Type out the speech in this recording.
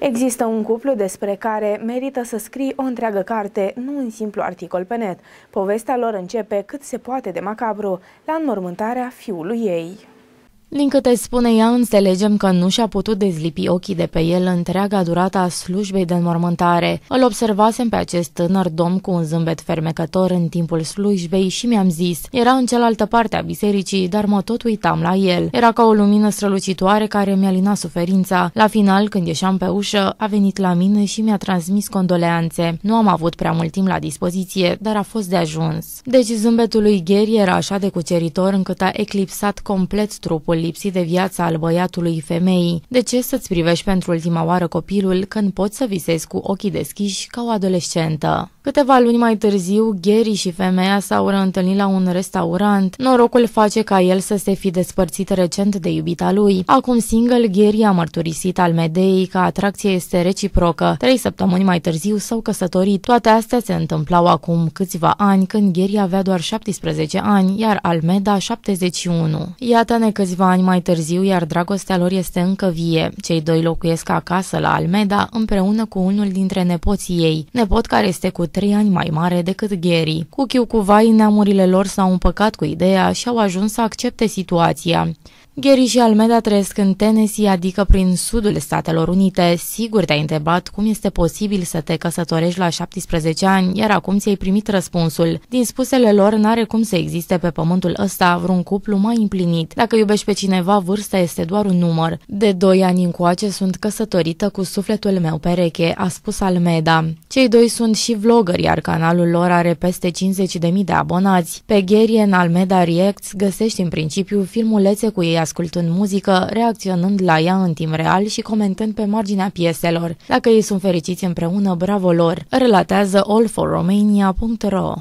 Există un cuplu despre care merită să scrii o întreagă carte, nu un simplu articol pe net. Povestea lor începe cât se poate de macabru, la înmormântarea fiului ei. Din câte spune ea, înțelegem că nu și-a putut dezlipi ochii de pe el întreaga durata a slujbei de înmormântare. Îl observasem pe acest tânăr domn cu un zâmbet fermecător în timpul slujbei și mi-am zis, era în cealaltă parte a bisericii, dar mă tot uitam la el. Era ca o lumină strălucitoare care mi-a linat suferința. La final, când ieșeam pe ușă, a venit la mine și mi-a transmis condoleanțe. Nu am avut prea mult timp la dispoziție, dar a fost de ajuns. Deci zâmbetul lui Gheri era așa de cuceritor încât a eclipsat complet trupul lipsit de viața al băiatului femeii. De ce să-ți privești pentru ultima oară copilul când poți să visezi cu ochii deschiși ca o adolescentă? Câteva luni mai târziu, Gheri și femeia s-au reîntâlnit la un restaurant. Norocul face ca el să se fi despărțit recent de iubita lui. Acum single, Gheri a mărturisit al Medei că atracția este reciprocă. Trei săptămâni mai târziu s-au căsătorit. Toate astea se întâmplau acum câțiva ani, când Gheri avea doar 17 ani, iar Almeda 71. Iată-ne câțiva ani mai târziu, iar dragostea lor este încă vie. Cei doi locuiesc acasă la Almeda împreună cu unul dintre nepoții ei, nepot care este cu trei ani mai mare decât Gheri. Cu chiu cu vai, neamurile lor s-au împăcat cu ideea și au ajuns să accepte situația. Gary și Almeda trăiesc în Tennessee, adică prin sudul Statelor Unite. Sigur te-ai întrebat cum este posibil să te căsătorești la 17 ani, iar acum ți-ai primit răspunsul. Din spusele lor, n-are cum să existe pe pământul ăsta vreun cuplu mai împlinit. Dacă iubești pe cineva, vârsta este doar un număr. De 2 ani încoace sunt căsătorită cu sufletul meu pereche, a spus Almeda. Cei doi sunt și vlogări, iar canalul lor are peste 50.000 de abonați. Pe Gary în Almeda Reacts găsești în principiu filmulețe cu ei ascultând muzică, reacționând la ea în timp real și comentând pe marginea pieselor. Dacă ei sunt fericiți împreună, bravo lor! Relatează allforromania.ro